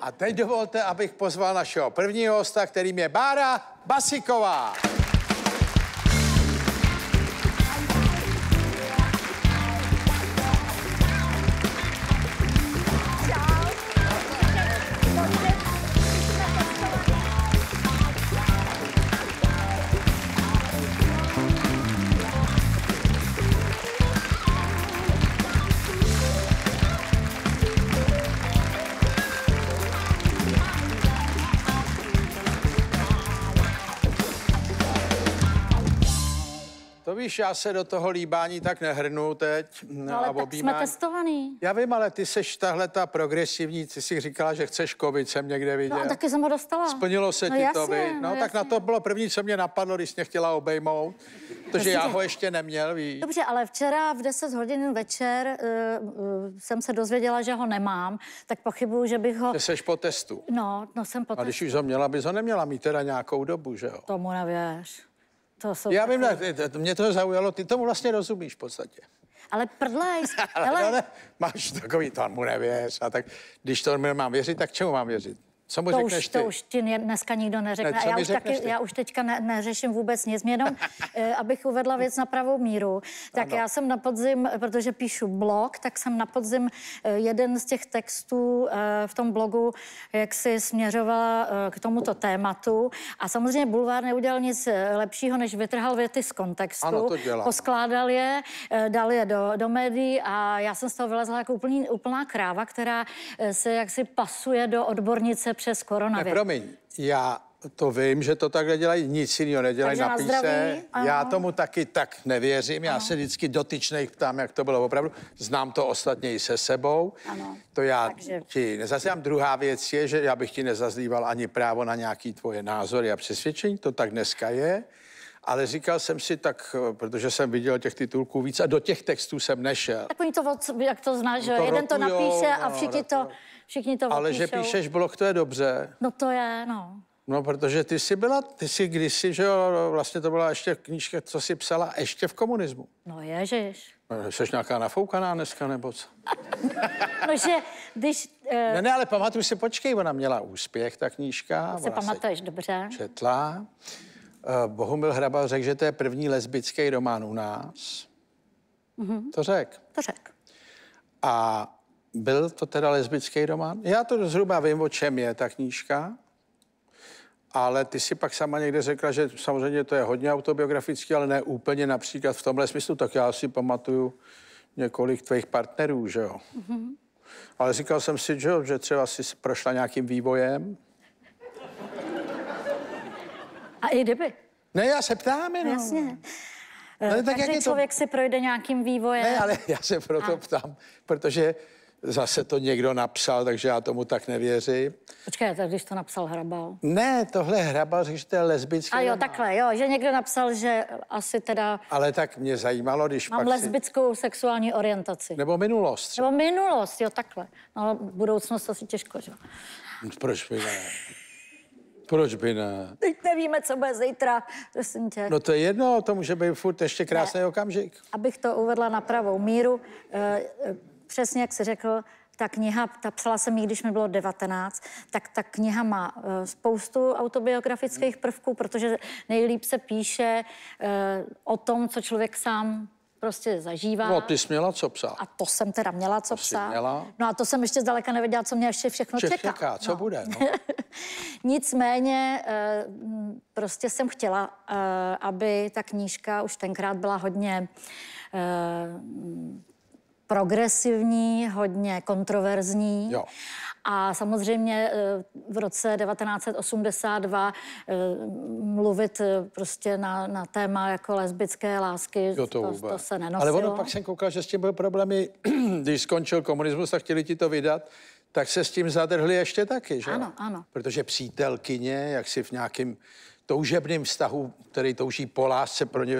A teď dovolte, abych pozval našeho prvního hosta, kterým je Bára Basiková. víš, já se do toho líbání tak nehrnu teď. No, ale a tak jsme testovaný. Já vím, ale ty seš tahle ta progresivní, ty si říkala, že chceš kovit, jsem někde no, viděl. No a taky jsem ho dostala. Splnilo se no, ti jasně, to, vy. No, no tak jasně. na to bylo první, co mě napadlo, když mě chtěla obejmout. Protože já ho ještě neměl, víš. Dobře, ale včera v 10 hodin večer uh, uh, jsem se dozvěděla, že ho nemám, tak pochybuju, že bych ho... Ty seš po testu. No, no jsem po a testu. A když už ho měla, bys ho neměla mít teda nějakou dobu, že jo? Tomu nevěř. To jsou Já vím, takový... ne, mě to zaujalo, ty tomu vlastně rozumíš v podstatě. Ale prdlaj, ale... ale... máš takový, mu nevěř a tak, když to mám věřit, tak čemu mám věřit? Co mu to už, ty? To už ti dneska nikdo neřekne. Ne, já, už taky, já už teďka ne, neřeším vůbec nic. jenom, eh, abych uvedla věc na pravou míru, tak ano. já jsem na podzim, protože píšu blog, tak jsem na podzim eh, jeden z těch textů eh, v tom blogu jak si směřovala k tomuto tématu. A samozřejmě Bulvár neudělal nic lepšího, než vytrhal věty z kontextu. Ano, to Poskládal je, dal je do, do médií a já jsem z toho vylezla jako úplný, úplná kráva, která se jaksi pasuje do odbornice přes koronavirus. Ne, promiň, já to vím, že to takhle dělají, nic jiného nedělají na píse. Já tomu taky tak nevěřím, ano. já se vždycky dotyčných ptám, jak to bylo opravdu. Znám to ostatně i se sebou. Ano. To já Takže... ti nezazlívám. Druhá věc je, že já bych ti nezazlíval ani právo na nějaký tvoje názory a přesvědčení, to tak dneska je ale říkal jsem si tak, eh, protože jsem viděl těch titulků víc a do těch textů jsem nešel. Tak oni to, jak to znáš, no že? Jeden to napíše a no, všichni to, všichni to Ale že píšeš blog, to je dobře. No to je, no. No, protože ty jsi byla, ty jsi kdysi, že jo, vlastně to byla ještě knížka, co jsi psala ještě v komunismu. No ježiš. No, jsi nějaká nafoukaná dneska, nebo co? no, že když... Uh... Ne, ne, ale pamatuju si, počkej, ona měla úspěch, ta knížka. se pamatuješ se dobře. Četla. Eh, Bohumil Hrabal řekl, že to je první lesbický román u nás. Mm-hmm. To řekl. To řekl. A byl to teda lesbický román? Já to zhruba vím, o čem je ta knížka, ale ty si pak sama někde řekla, že samozřejmě to je hodně autobiografický, ale ne úplně například v tomhle smyslu, tak já si pamatuju několik tvých partnerů, že jo? Mm-hmm. Ale říkal jsem si, že, že třeba si prošla nějakým vývojem, a i kdyby. Ne, já se ptám, jenom. Jasně. No, tak Každý jak je člověk to... si projde nějakým vývojem. Ne, ale já se proto a. ptám, protože zase to někdo napsal, takže já tomu tak nevěřím. Počkej, tak když to napsal Hrabal? Ne, tohle Hrabal řekl, že to je lesbický A jo, román. takhle, jo, že někdo napsal, že asi teda... Ale tak mě zajímalo, když Mám pak lesbickou si... sexuální orientaci. Nebo minulost. Třeba. Nebo minulost, jo, takhle. No ale budoucnost asi těžko, že jo. Proč by ne? Proč by ne? Teď nevíme, co bude zítra, prosím tě. No to je jedno, to může být furt ještě krásný ne, okamžik. Abych to uvedla na pravou míru, e, přesně jak jsi řekl, ta kniha, ta psala jsem ji, když mi bylo 19, tak ta kniha má e, spoustu autobiografických prvků, protože nejlíp se píše e, o tom, co člověk sám prostě zažívá. No, ty jsi měla co psát. A to jsem teda měla co to psát. Měla. No a to jsem ještě zdaleka nevěděla, co mě ještě všechno čeká. čeká. Co no. bude, no. Nicméně eh, prostě jsem chtěla, eh, aby ta knížka už tenkrát byla hodně eh, progresivní, hodně kontroverzní. Jo. A samozřejmě eh, v roce 1982 eh, mluvit eh, prostě na, na téma jako lesbické lásky, jo, to, to, to se nenosilo. Ale ono pak jsem koukal, že s tím byl problémy, když skončil komunismus a chtěli ti to vydat, tak se s tím zadrhli ještě taky, že? Ano, ano. Protože přítelkyně, jak si v nějakým toužebným vztahu, který touží po lásce, pro ně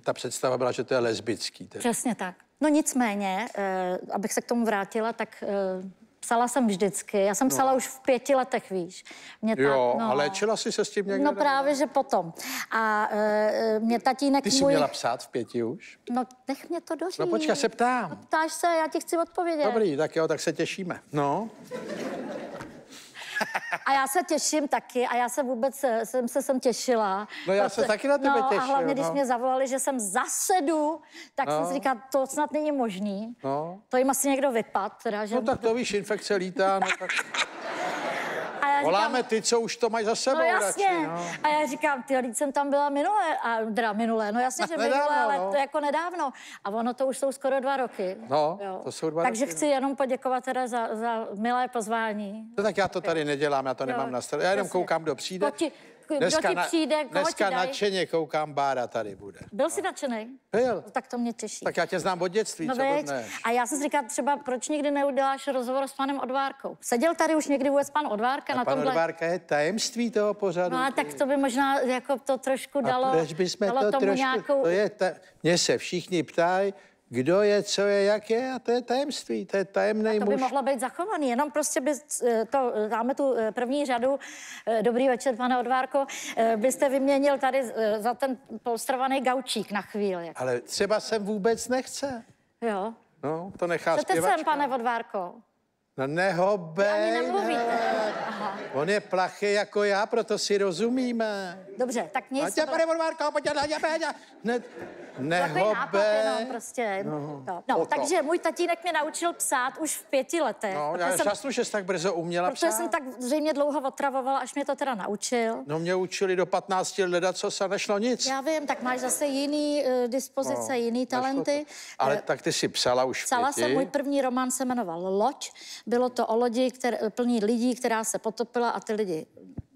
ta představa byla, že to je lesbický. Tedy. Přesně tak. No nicméně, eh, abych se k tomu vrátila, tak eh, Psala jsem vždycky. Já jsem no. psala no. už v pěti letech, víš. Mě jo, tak, no. a léčila jsi se s tím někdy? No právě, ne? že potom. A e, mě tatínek Ty jsi můj... měla psát v pěti už? No, nech mě to doříct. No počkej, se ptám. No, ptáš se, já ti chci odpovědět. Dobrý, tak jo, tak se těšíme. No. A já se těším taky a já se vůbec eh, jsem se sem těšila. No já proto, se taky na tebe no, těším. a hlavně, no. když mě zavolali, že jsem zasedu, tak no. jsem si říkala, to snad není možný. No. To jim asi někdo vypad. Teda, že... No tak to víš, infekce lítá, no tak... Voláme ty, co už to mají za sebou. No jasně. Radši, no. A já říkám, ty, když jsem tam byla minulé, a teda minulé, no jasně, že nedávno, minulé, ale no. to jako nedávno. A ono to už jsou skoro dva roky. No, jo. to jsou dva Takže roky. chci no. jenom poděkovat teda za, za milé pozvání. No, tak já to tady nedělám, já to jo, nemám na starosti. Já jenom jasně. koukám, kdo přijde. Poti kdo dneska ti přijde, koho Dneska ti nadšeně koukám, Bára tady bude. Byl jsi no. nadšený? Byl. No, tak to mě těší. Tak já tě znám od dětství, no co A já jsem si říkal třeba, proč nikdy neuděláš rozhovor s panem Odvárkou? Seděl tady už někdy vůbec pan Odvárka a na pan tomhle... Odvárka je tajemství toho pořadu. No a tak to by možná jako to trošku dalo, a proč bychom dalo to tomu trošku, nějakou... To je ta... Mně se všichni ptají, kdo je, co je, jak je a to je tajemství, to je tajemný muž. to by muž. mohlo být zachovaný, jenom prostě by eh, to, eh, dáme tu eh, první řadu, dobrý večer, pane Odvárko, byste vyměnil tady za ten polstrovaný gaučík na chvíli. Ale třeba jsem vůbec nechce. Jo. No, to nechá Chcete zpěvačka. sem, pane Odvárko. No nehobej. No, On je plachý jako já, proto si rozumíme. Dobře, tak mě Ať tě, pane Morvárko, pojď, já, já, já, ne, nehobej. Nápad, no, prostě. No, no. takže můj tatínek mě naučil psát už v pěti letech. No, já jsem, že jsi tak brzo uměla psát. Protože jsem tak zřejmě dlouho otravovala, až mě to teda naučil. No mě učili do 15 let, co se nešlo nic. Já vím, tak máš zase jiný uh, dispozice, no, jiný talenty. Ale eh, tak ty si psala už Psala pěti. jsem, můj první román se jmenoval Loď. Bylo to o lodi které, plný lidí, která se potopila a ty lidi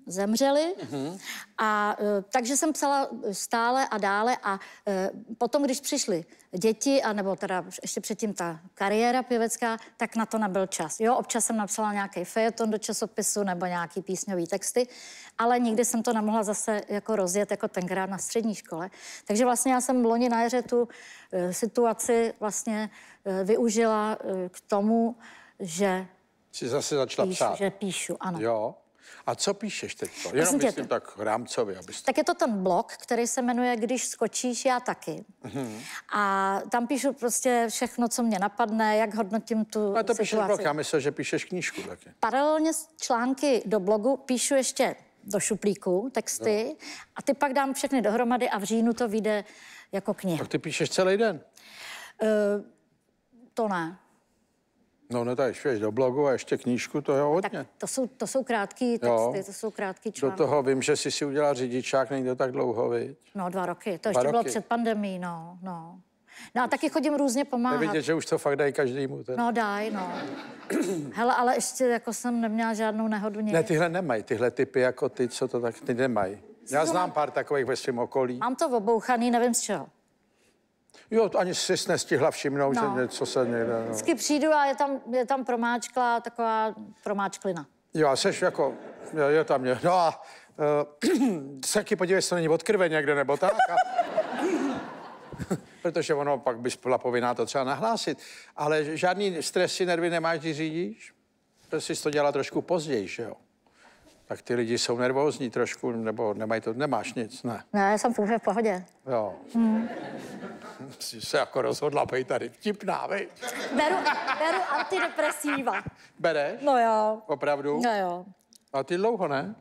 zemřeli. Mm-hmm. A e, takže jsem psala stále a dále a e, potom, když přišly děti, a nebo teda ještě předtím ta kariéra pěvecká, tak na to nebyl čas. Jo, občas jsem napsala nějaký fejeton do časopisu nebo nějaký písňový texty, ale nikdy jsem to nemohla zase jako rozjet jako tenkrát na střední škole. Takže vlastně já jsem loni na jeře tu e, situaci vlastně využila k tomu, že... Jsi zase začala píšu, psát. Že píšu, ano. Jo. A co píšeš teď? To? Jenom myslím, tě, myslím tak rámcově. Abyste... Tak je to ten blog, který se jmenuje Když skočíš, já taky. Mm-hmm. A tam píšu prostě všechno, co mě napadne, jak hodnotím tu No to situaci. blog, já myslím, že píšeš knížku taky. Paralelně s články do blogu píšu ještě do šuplíku texty no. a ty pak dám všechny dohromady a v říjnu to vyjde jako kniha. Tak ty píšeš celý den? Uh, to ne. No, ne, no tady ještě do blogu a ještě knížku, to je hodně. Tak to jsou, to jsou krátký texty, jo. to jsou krátký články. Do toho vím, že jsi si udělal řidičák, není to tak dlouho, viď? No, dva roky, to ještě roky. bylo před pandemí, no, no. No a taky chodím různě pomáhat. Nevidět, že už to fakt dají každému. Ten... No daj, no. Hele, ale ještě jako jsem neměla žádnou nehodu nic. Ne, tyhle nemají, tyhle typy jako ty, co to tak, ty nemají. Já znám pár takových ve svém okolí. Mám to obouchaný, nevím z čeho. Jo, ani si nestihla všimnout, no. že něco se někde... No. Vždycky přijdu a je tam, je tam promáčkla taková promáčklina. Jo, a seš jako, je, je tam, je, no a uh, se taky podívej, jestli není od krve někde nebo tak. A... Protože ono pak bys byla povinná to třeba nahlásit. Ale žádný stresy, nervy nemáš, když řídíš? To si to dělá trošku později, že jo? Tak ty lidi jsou nervózní trošku, nebo nemají to, nemáš nic, ne? Ne, já jsem v pohodě. Jo. Hmm. Jsi se jako rozhodla být tady vtipná, vej? Beru, beru antidepresiva. Bereš? No jo. Opravdu? No jo. A ty dlouho, ne?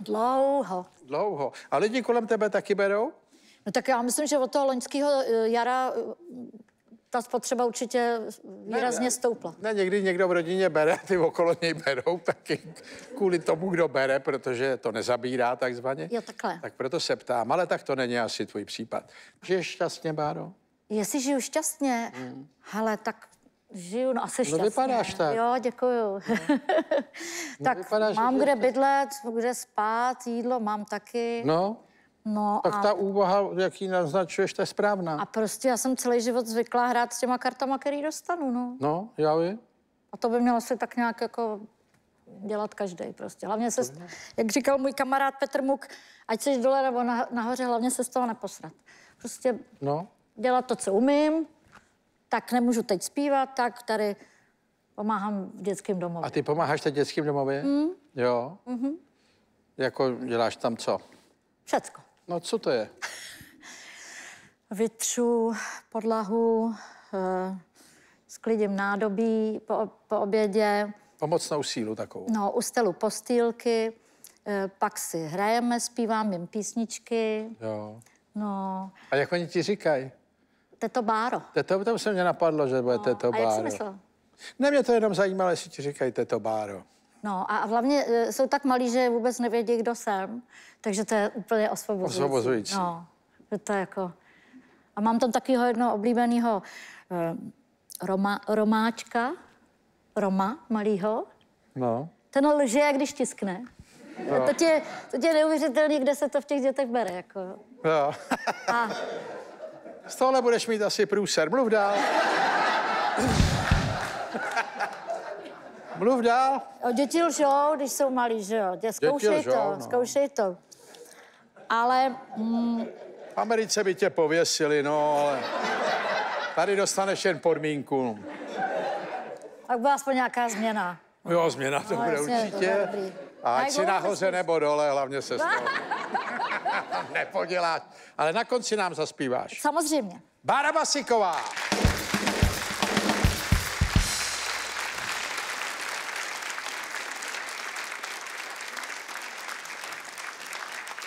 Dlouho. Dlouho. A lidi kolem tebe taky berou? No tak já myslím, že od toho loňského jara ta spotřeba určitě výrazně ne, stoupla. Ne, někdy někdo v rodině bere, ty okolo něj berou taky kvůli tomu, kdo bere, protože to nezabírá takzvaně. Jo, takhle. Tak proto se ptám, ale tak to není asi tvůj případ. Žiješ šťastně, Báro? Jestli žiju šťastně, hmm. Ale tak žiju no asi no, šťastně. No vypadáš tak. Jo, děkuju. No. no tak no, vypadáš, mám kde bydlet, kde spát, jídlo mám taky. No. No tak a... ta úvaha, jak ji naznačuješ, to je správná. A prostě já jsem celý život zvyklá hrát s těma kartama, který dostanu, no. No, já vím. A to by mělo se tak nějak jako dělat každý prostě. Hlavně se, st... jak říkal můj kamarád Petr Muk, ať jsi dole nebo nahoře, hlavně se z toho neposrat. Prostě no. dělat to, co umím, tak nemůžu teď zpívat, tak tady pomáhám v dětském domově. A ty pomáháš teď dětským domově? Mm. Jo. Mm-hmm. Jako děláš tam co? Všecko. No co to je? Vytřu podlahu, e, eh, sklidím nádobí po, po obědě. Pomocnou sílu takovou. No, ustelu postýlky, e, pak si hrajeme, zpívám jim písničky. Jo. No. A jak oni ti říkají? Teto Báro. Teto, to se mě napadlo, že bude no. Teto Báro. A jak jsi myslel? Ne, mě to jenom zajímalo, jestli ti říkají Teto Báro. No a hlavně e, jsou tak malí, že vůbec nevědí, kdo jsem, takže to je úplně osvobozující. Osvobozující. No, to je jako... A mám tam takového jednoho oblíbeného eh, Roma, Romáčka, Roma malýho. No. Ten lže, jak když tiskne. No. To, tě, to tě je neuvěřitelné, kde se to v těch dětech bere, jako. Jo. No. A... Z tohle budeš mít asi průser. Mluv dál. Mluv dál. O, děti lžou, když jsou malí, že jo? Dě, zkoušej lžou, to, no. zkoušej to. Ale... Mm, Americe by tě pověsili, no, ale tady dostaneš jen podmínku. Tak byla aspoň nějaká změna. Jo, změna to no, bude jasně, určitě. To bude a ať si nahoře jsi... nebo dole, hlavně se stalo. Nepoděláš. Ale na konci nám zaspíváš. Samozřejmě. Bára Basiková.